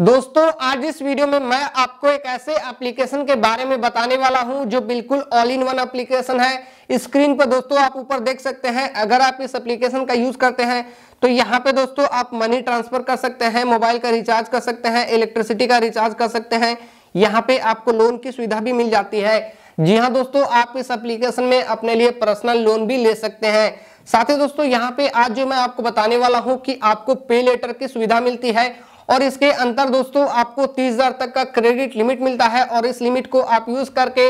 दोस्तों आज इस वीडियो में मैं आपको एक ऐसे एप्लीकेशन के बारे में बताने वाला हूं जो बिल्कुल ऑल इन वन एप्लीकेशन है स्क्रीन पर दोस्तों आप ऊपर देख सकते हैं अगर आप इस एप्लीकेशन का यूज करते हैं तो यहाँ पे दोस्तों आप मनी ट्रांसफर कर सकते हैं मोबाइल का रिचार्ज कर सकते हैं इलेक्ट्रिसिटी का रिचार्ज कर सकते हैं यहाँ पे आपको लोन की सुविधा भी मिल जाती है जी हाँ दोस्तों आप इस एप्लीकेशन में अपने लिए पर्सनल लोन भी ले सकते हैं साथ ही दोस्तों यहाँ पे आज जो मैं आपको बताने वाला हूँ कि आपको पे लेटर की सुविधा मिलती है और इसके अंतर दोस्तों आपको तीस हजार तक का क्रेडिट लिमिट मिलता है और इस लिमिट को आप यूज करके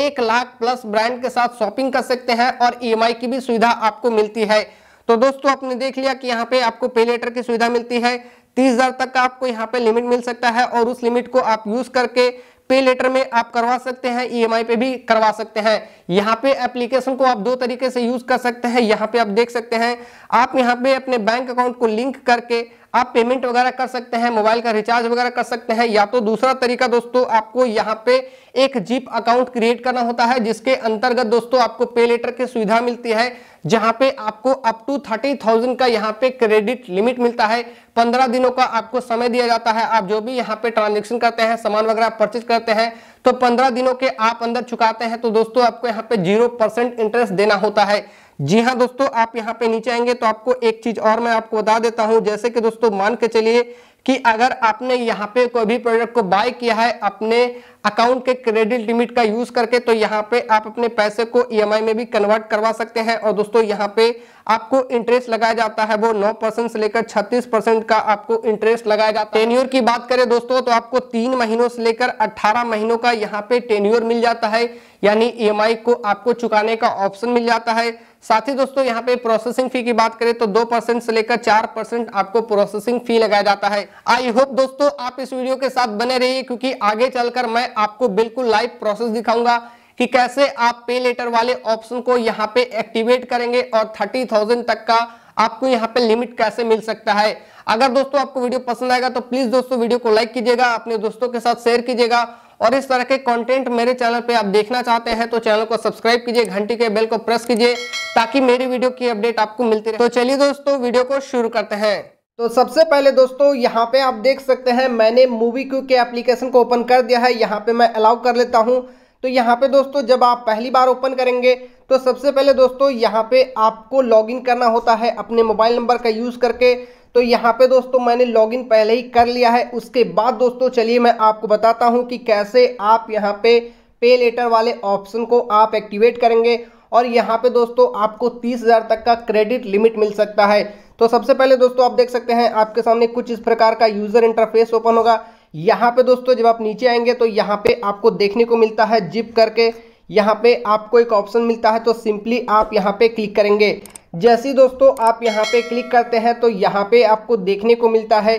एक लाख प्लस ब्रांड के साथ शॉपिंग कर सकते हैं और ई e की भी सुविधा आपको मिलती है तो दोस्तों आपने देख लिया कि यहाँ पे आपको पे लेटर की सुविधा मिलती है तीस हजार तक का आपको यहाँ पे लिमिट मिल सकता है और उस लिमिट को आप यूज करके पे लेटर में आप करवा सकते हैं ईएमआई e पे भी करवा सकते हैं यहाँ पे एप्लीकेशन को आप दो तरीके से यूज कर सकते हैं यहाँ पे आप देख सकते हैं आप यहाँ पे अपने बैंक अकाउंट को लिंक करके आप पेमेंट वगैरह कर सकते हैं मोबाइल का रिचार्ज वगैरह कर सकते हैं या तो दूसरा तरीका दोस्तों आपको यहाँ पे एक जीप अकाउंट क्रिएट करना होता है जिसके अंतर्गत दोस्तों आपको पे लेटर की सुविधा मिलती है जहां पे आपको अप टू थर्टी थाउजेंड का यहां पे क्रेडिट लिमिट मिलता है पंद्रह दिनों का आपको समय दिया जाता है आप जो भी यहां पे ट्रांजेक्शन करते हैं सामान वगैरह परचेज करते हैं तो पंद्रह दिनों के आप अंदर चुकाते हैं तो दोस्तों आपको यहाँ पे जीरो परसेंट इंटरेस्ट देना होता है जी हाँ दोस्तों आप यहाँ पे नीचे आएंगे तो आपको एक चीज और मैं आपको बता देता हूँ जैसे कि दोस्तों मान के चलिए कि अगर आपने यहाँ पे कोई भी प्रोडक्ट को बाय किया है अपने अकाउंट के क्रेडिट लिमिट का यूज करके तो यहाँ पे आप अपने पैसे को ईएमआई e में भी कन्वर्ट करवा सकते हैं और दोस्तों यहाँ पे आपको इंटरेस्ट लगाया जाता है वो 9 परसेंट से लेकर 36 परसेंट का आपको इंटरेस्ट लगाया जाता है टेन्यूर की बात करें दोस्तों तो आपको तीन महीनों से लेकर अट्ठारह महीनों का यहाँ पे टेन्यूर मिल जाता है यानी ई e को आपको चुकाने का ऑप्शन मिल जाता है साथ ही दोस्तों यहाँ पे प्रोसेसिंग फी की बात करें तो दो परसेंट से लेकर चार परसेंट आपको प्रोसेसिंग फी लगाया जाता है आई होप दोस्तों आप इस वीडियो के साथ बने रहिए क्योंकि आगे चलकर मैं आपको बिल्कुल लाइव प्रोसेस दिखाऊंगा कि कैसे आप पे लेटर वाले ऑप्शन को यहाँ पे एक्टिवेट करेंगे और थर्टी तक का आपको यहाँ पे लिमिट कैसे मिल सकता है अगर दोस्तों आपको वीडियो पसंद आएगा तो प्लीज दोस्तों वीडियो को लाइक कीजिएगा अपने दोस्तों के साथ शेयर कीजिएगा और इस तरह के कंटेंट मेरे चैनल पे आप देखना चाहते हैं तो चैनल को सब्सक्राइब कीजिए घंटी के बेल को प्रेस कीजिए ताकि मेरी वीडियो की अपडेट आपको मिलती रहे तो चलिए दोस्तों वीडियो को शुरू करते हैं तो सबसे पहले दोस्तों यहाँ पे आप देख सकते हैं मैंने मूवी क्यू के एप्लीकेशन को ओपन कर दिया है यहाँ पे मैं अलाउ कर लेता हूँ तो यहाँ पे दोस्तों जब आप पहली बार ओपन करेंगे तो सबसे पहले दोस्तों यहाँ पे आपको लॉगिन करना होता है अपने मोबाइल नंबर का यूज़ करके तो यहाँ पे दोस्तों मैंने लॉगिन पहले ही कर लिया है उसके बाद दोस्तों चलिए मैं आपको बताता हूँ कि कैसे आप यहाँ पे पे लेटर वाले ऑप्शन को आप एक्टिवेट करेंगे और यहाँ पे दोस्तों आपको तीस हज़ार तक का क्रेडिट लिमिट मिल सकता है तो सबसे पहले दोस्तों आप देख सकते हैं आपके सामने कुछ इस प्रकार का यूज़र इंटरफेस ओपन होगा यहाँ पे दोस्तों जब आप नीचे आएंगे तो यहाँ पे आपको देखने को मिलता है जिप करके यहाँ पे आपको एक ऑप्शन मिलता है तो सिंपली आप यहाँ पे क्लिक करेंगे जैसे दोस्तों आप यहाँ पे क्लिक करते हैं तो यहाँ पे आपको देखने को मिलता है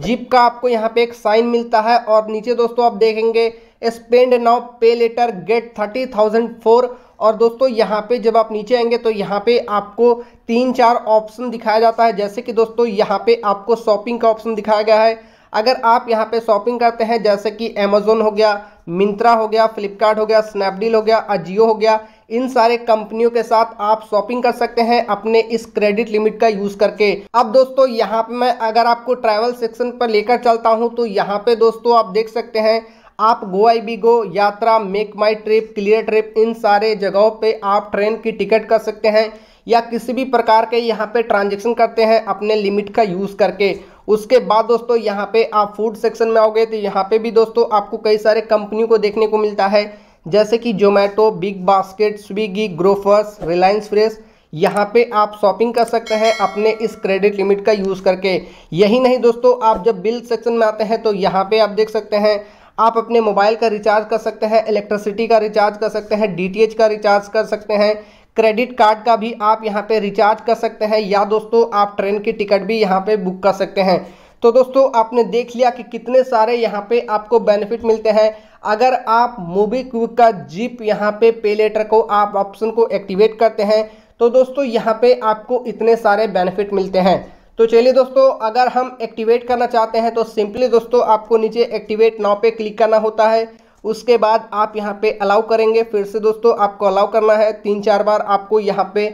जिप का आपको यहाँ पे एक साइन मिलता है और नीचे दोस्तों आप देखेंगे spend now pay later get thirty thousand four और दोस्तों यहाँ पे जब आप नीचे आएंगे तो यहाँ पे आपको तीन चार ऑप्शन दिखाया जाता है जैसे कि दोस्तों यहाँ पे आपको शॉपिंग का ऑप्शन दिखाया गया है अगर आप यहाँ पे शॉपिंग करते हैं जैसे कि अमेजोन हो गया मिंत्रा हो गया फ्लिपकार्ट हो गया स्नैपडील हो गया अजियो हो गया इन सारे कंपनियों के साथ आप शॉपिंग कर सकते हैं अपने इस क्रेडिट लिमिट का यूज करके अब दोस्तों यहाँ पे मैं अगर आपको ट्रैवल सेक्शन पर लेकर चलता हूँ तो यहाँ पे दोस्तों आप देख सकते हैं आप गो आई बी गो Yatra MakeMyTrip Cleartrip इन सारे जगहों पे आप ट्रेन की टिकट कर सकते हैं या किसी भी प्रकार के यहाँ पे ट्रांजेक्शन करते हैं अपने लिमिट का यूज़ करके उसके बाद दोस्तों यहाँ पे आप फूड सेक्शन में आओगे तो यहाँ पे भी दोस्तों आपको कई सारे कंपनियों को देखने को मिलता है जैसे कि Zomato BigBasket Swiggy Grofers Reliance Fresh यहाँ पे आप शॉपिंग कर सकते हैं अपने इस क्रेडिट लिमिट का यूज़ करके यही नहीं दोस्तों आप जब बिल सेक्शन में आते हैं तो यहाँ पे आप देख सकते हैं आप अपने मोबाइल का रिचार्ज कर सकते हैं इलेक्ट्रिसिटी का रिचार्ज कर सकते हैं डीटीएच का रिचार्ज कर सकते हैं क्रेडिट कार्ड का भी आप यहाँ पे रिचार्ज कर सकते हैं या दोस्तों आप ट्रेन की टिकट भी यहाँ पे बुक कर सकते हैं तो दोस्तों आपने देख लिया कि कितने सारे यहाँ पे आपको बेनिफिट मिलते हैं अगर आप मूवी क्विक का जीप यहाँ पे पे लेटर को आप ऑप्शन को एक्टिवेट करते हैं तो दोस्तों यहाँ पे आपको इतने सारे बेनिफिट मिलते हैं तो चलिए दोस्तों अगर हम एक्टिवेट करना चाहते हैं तो सिंपली दोस्तों आपको नीचे एक्टिवेट नाव पे क्लिक करना होता है उसके बाद आप यहाँ पे अलाउ करेंगे फिर से दोस्तों आपको अलाउ करना है तीन चार बार आपको यहाँ पे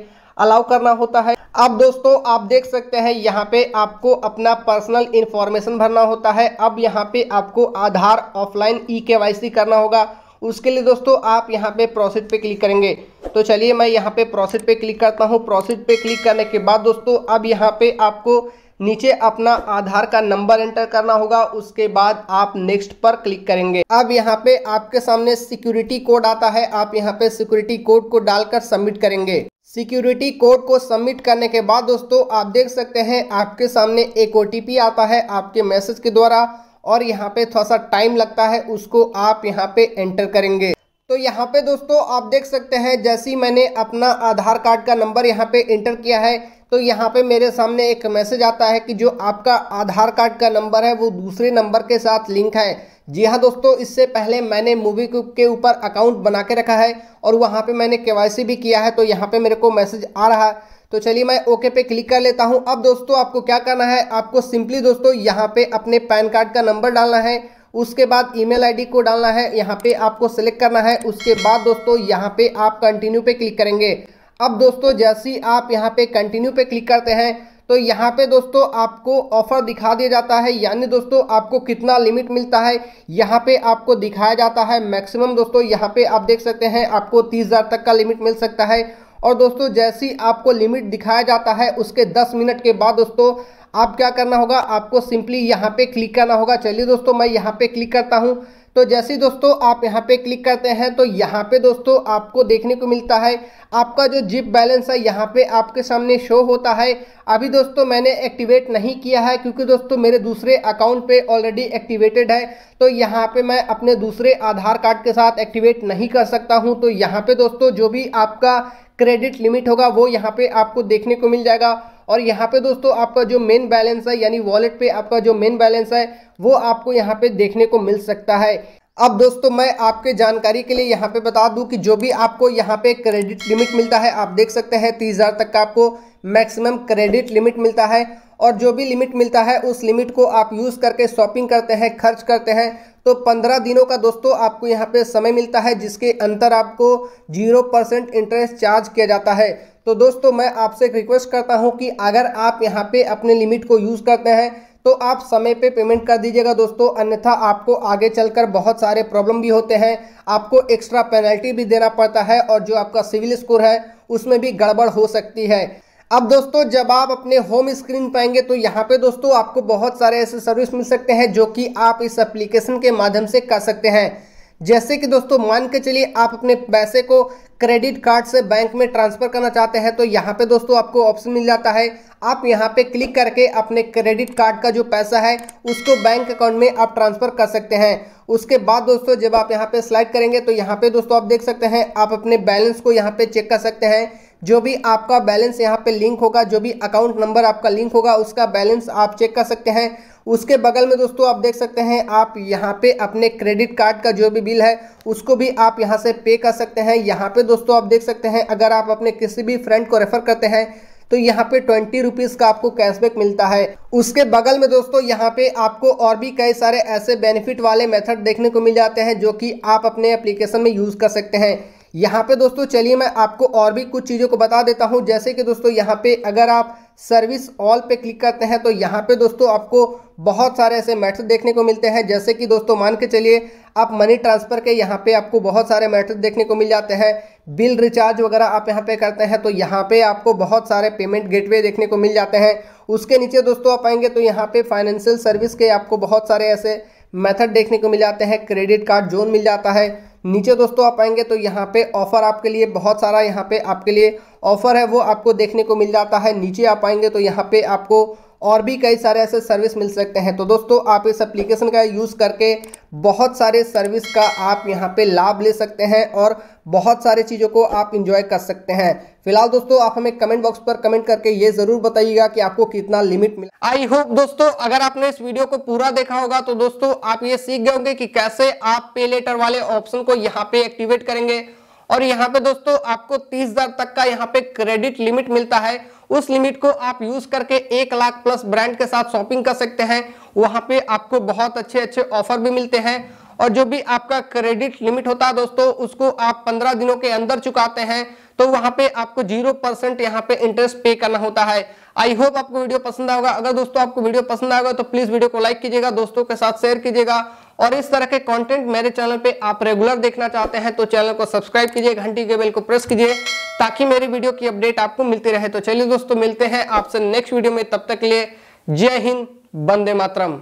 अलाउ करना होता है अब दोस्तों आप देख सकते हैं यहाँ पे आपको अपना पर्सनल इन्फॉर्मेशन भरना होता है अब यहाँ पे आपको आधार ऑफलाइन ई के करना होगा उसके लिए दोस्तों आप यहाँ पे प्रोसेस पे क्लिक करेंगे तो चलिए मैं यहाँ पे प्रोसेस पे क्लिक करता हूँ प्रोसेस पे क्लिक करने के बाद दोस्तों अब यहाँ पे आपको नीचे अपना आधार का नंबर एंटर करना होगा उसके बाद आप नेक्स्ट पर क्लिक करेंगे अब यहाँ पे आपके सामने सिक्योरिटी कोड आता है आप यहाँ पे सिक्योरिटी कोड को डालकर सबमिट करेंगे सिक्योरिटी कोड को सबमिट करने के बाद दोस्तों आप देख सकते हैं आपके सामने एक ओ आता है आपके मैसेज के द्वारा और यहाँ पे थोड़ा सा टाइम लगता है उसको आप यहाँ पे एंटर करेंगे तो यहाँ पे दोस्तों आप देख सकते हैं जैसे ही मैंने अपना आधार कार्ड का नंबर यहाँ पे एंटर किया है तो यहाँ पे मेरे सामने एक मैसेज आता है कि जो आपका आधार कार्ड का नंबर है वो दूसरे नंबर के साथ लिंक है जी हाँ दोस्तों इससे पहले मैंने मूवी के ऊपर अकाउंट बना के रखा है और वहाँ पे मैंने केवाईसी भी किया है तो यहाँ पे मेरे को मैसेज आ रहा है तो चलिए मैं ओके पे क्लिक कर लेता हूँ अब दोस्तों आपको क्या करना है आपको सिंपली दोस्तों यहाँ पे अपने पैन कार्ड का नंबर डालना है उसके बाद ईमेल आईडी को डालना है यहाँ पे आपको सेलेक्ट करना है उसके बाद दोस्तों यहाँ पे आप कंटिन्यू पे क्लिक करेंगे अब दोस्तों जैसे ही आप यहाँ पे कंटिन्यू पे क्लिक करते हैं तो यहाँ पे दोस्तों आपको ऑफर दिखा दिया जाता है यानी दोस्तों आपको कितना लिमिट मिलता है यहाँ पे आपको दिखाया जाता है मैक्सिमम दोस्तों यहाँ पे आप देख सकते हैं आपको तीस हज़ार तक का लिमिट मिल सकता है और दोस्तों जैसे ही आपको लिमिट दिखाया जाता है उसके दस मिनट के बाद दोस्तों आप क्या करना होगा आपको सिंपली यहाँ पे क्लिक करना होगा चलिए दोस्तों मैं यहाँ पे क्लिक करता हूँ तो जैसे दोस्तों आप यहाँ पे क्लिक करते हैं तो यहाँ पे दोस्तों आपको देखने को मिलता है आपका जो जिप बैलेंस है यहाँ पे आपके सामने शो होता है अभी दोस्तों मैंने एक्टिवेट नहीं किया है क्योंकि दोस्तों मेरे दूसरे अकाउंट पे ऑलरेडी एक्टिवेटेड है तो यहाँ पे मैं अपने दूसरे आधार कार्ड के साथ एक्टिवेट नहीं कर सकता हूँ तो यहाँ पे दोस्तों जो भी आपका क्रेडिट लिमिट होगा वो यहाँ पर आपको देखने को मिल जाएगा और यहाँ पे दोस्तों आपका जो मेन बैलेंस है यानी वॉलेट पे आपका जो मेन बैलेंस है वो आपको यहाँ पे देखने को मिल सकता है अब दोस्तों मैं आपके जानकारी के लिए यहाँ पे बता दूं कि जो भी आपको यहाँ पे क्रेडिट लिमिट मिलता है आप देख सकते हैं तीस हज़ार तक का आपको मैक्सिमम क्रेडिट लिमिट मिलता है और जो भी लिमिट मिलता है उस लिमिट को आप यूज़ करके शॉपिंग करते हैं खर्च करते हैं तो पंद्रह दिनों का दोस्तों आपको यहाँ पे समय मिलता है जिसके अंतर आपको जीरो परसेंट इंटरेस्ट चार्ज किया जाता है तो दोस्तों मैं आपसे एक रिक्वेस्ट करता हूँ कि अगर आप यहाँ पे अपने लिमिट को यूज़ करते हैं तो आप समय पे पेमेंट कर दीजिएगा दोस्तों अन्यथा आपको आगे चलकर बहुत सारे प्रॉब्लम भी होते हैं आपको एक्स्ट्रा पेनल्टी भी देना पड़ता है और जो आपका सिविल स्कोर है उसमें भी गड़बड़ हो सकती है अब दोस्तों जब आप अपने होम स्क्रीन पाएंगे तो यहाँ पे दोस्तों आपको बहुत सारे ऐसे सर्विस मिल सकते हैं जो कि आप इस एप्लीकेशन के माध्यम से कर सकते हैं जैसे कि दोस्तों मान के चलिए आप अपने पैसे को क्रेडिट कार्ड से बैंक में ट्रांसफ़र करना चाहते हैं तो यहाँ पे दोस्तों आपको ऑप्शन मिल जाता है आप यहाँ पे क्लिक करके अपने क्रेडिट कार्ड का जो पैसा है उसको बैंक अकाउंट में आप ट्रांसफ़र कर सकते हैं उसके बाद दोस्तों जब आप यहाँ पे स्लाइड करेंगे तो यहाँ पे दोस्तों आप देख सकते हैं आप अपने बैलेंस को यहाँ पे चेक कर सकते हैं जो भी आपका बैलेंस यहाँ पे लिंक होगा जो भी अकाउंट नंबर आपका लिंक होगा उसका बैलेंस आप चेक कर सकते हैं उसके बगल में दोस्तों आप देख सकते हैं आप यहाँ पे अपने क्रेडिट कार्ड का जो भी बिल है उसको भी आप यहाँ से पे कर सकते हैं यहाँ पे दोस्तों आप देख सकते हैं अगर आप अपने किसी भी फ्रेंड को रेफर करते हैं तो यहाँ पे ट्वेंटी रुपीज़ का आपको कैशबैक मिलता है उसके बगल में दोस्तों यहाँ पे आपको और भी कई सारे ऐसे बेनिफिट वाले मेथड देखने को मिल जाते हैं जो कि आप अपने एप्लीकेशन में यूज़ कर सकते हैं यहाँ पे दोस्तों चलिए मैं आपको और भी कुछ चीज़ों को बता देता हूँ जैसे कि दोस्तों यहाँ पे अगर आप सर्विस ऑल पे क्लिक करते हैं तो यहाँ पे दोस्तों आपको बहुत सारे ऐसे मेथड देखने को मिलते हैं जैसे कि दोस्तों मान के चलिए आप मनी ट्रांसफ़र के यहाँ पे आपको बहुत सारे मेथड देखने को मिल जाते हैं बिल रिचार्ज वगैरह आप यहाँ पे करते हैं तो यहाँ पे आपको बहुत सारे पेमेंट गेटवे देखने को मिल जाते हैं उसके नीचे दोस्तों आप आएंगे तो यहाँ पे फाइनेंशियल सर्विस के आपको बहुत सारे ऐसे मेथड देखने को मिल जाते हैं क्रेडिट कार्ड जोन मिल जाता है नीचे दोस्तों आप आएंगे तो यहाँ पे ऑफर आपके लिए बहुत सारा यहाँ पे आपके लिए ऑफर है वो आपको देखने को मिल जाता है नीचे आप आएंगे तो यहाँ पे आपको और भी कई सारे ऐसे सर्विस मिल सकते हैं तो दोस्तों आप इस एप्लीकेशन का यूज़ करके बहुत सारे सर्विस का आप यहाँ पे लाभ ले सकते हैं और बहुत सारे चीज़ों को आप इंजॉय कर सकते हैं फिलहाल दोस्तों आप हमें कमेंट बॉक्स पर कमेंट करके ये जरूर बताइएगा कि आपको कितना लिमिट मिला आई होप दोस्तों अगर आपने इस वीडियो को पूरा देखा होगा तो दोस्तों आप ये सीख गए होंगे कि कैसे आप पे लेटर वाले ऑप्शन को यहाँ पे एक्टिवेट करेंगे और यहाँ पे दोस्तों आपको तीस हजार तक का यहाँ पे क्रेडिट लिमिट मिलता है उस लिमिट को आप यूज करके एक लाख प्लस ब्रांड के साथ शॉपिंग कर सकते हैं वहां पे आपको बहुत अच्छे अच्छे ऑफर भी मिलते हैं और जो भी आपका क्रेडिट लिमिट होता है दोस्तों उसको आप 15 दिनों के अंदर चुकाते हैं तो वहां पे आपको जीरो परसेंट यहाँ पे इंटरेस्ट पे करना होता है आई होप आपको वीडियो पसंद आएगा अगर दोस्तों आपको वीडियो पसंद आएगा तो प्लीज वीडियो को लाइक कीजिएगा दोस्तों के साथ शेयर कीजिएगा और इस तरह के कंटेंट मेरे चैनल पे आप रेगुलर देखना चाहते हैं तो चैनल को सब्सक्राइब कीजिए घंटी के बेल को प्रेस कीजिए ताकि मेरी वीडियो की अपडेट आपको मिलती रहे तो चलिए दोस्तों मिलते हैं आपसे नेक्स्ट वीडियो में तब तक के लिए जय हिंद बंदे मातरम